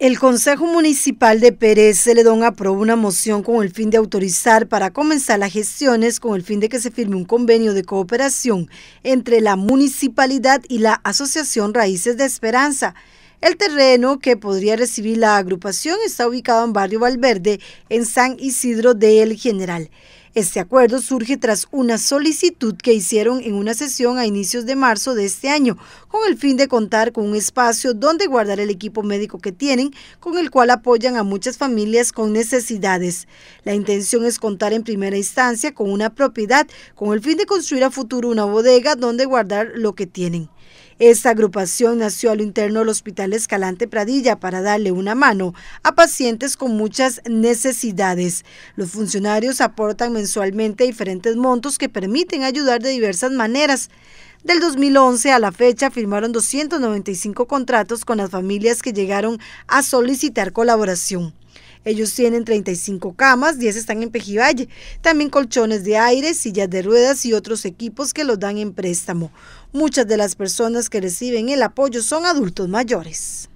El Consejo Municipal de Pérez Celedón aprobó una moción con el fin de autorizar para comenzar las gestiones con el fin de que se firme un convenio de cooperación entre la municipalidad y la Asociación Raíces de Esperanza. El terreno que podría recibir la agrupación está ubicado en Barrio Valverde, en San Isidro de El General. Este acuerdo surge tras una solicitud que hicieron en una sesión a inicios de marzo de este año, con el fin de contar con un espacio donde guardar el equipo médico que tienen, con el cual apoyan a muchas familias con necesidades. La intención es contar en primera instancia con una propiedad, con el fin de construir a futuro una bodega donde guardar lo que tienen. Esta agrupación nació al interno del Hospital Escalante Pradilla para darle una mano a pacientes con muchas necesidades. Los funcionarios aportan mensualmente diferentes montos que permiten ayudar de diversas maneras. Del 2011 a la fecha firmaron 295 contratos con las familias que llegaron a solicitar colaboración. Ellos tienen 35 camas, 10 están en Pejivalle, también colchones de aire, sillas de ruedas y otros equipos que los dan en préstamo. Muchas de las personas que reciben el apoyo son adultos mayores.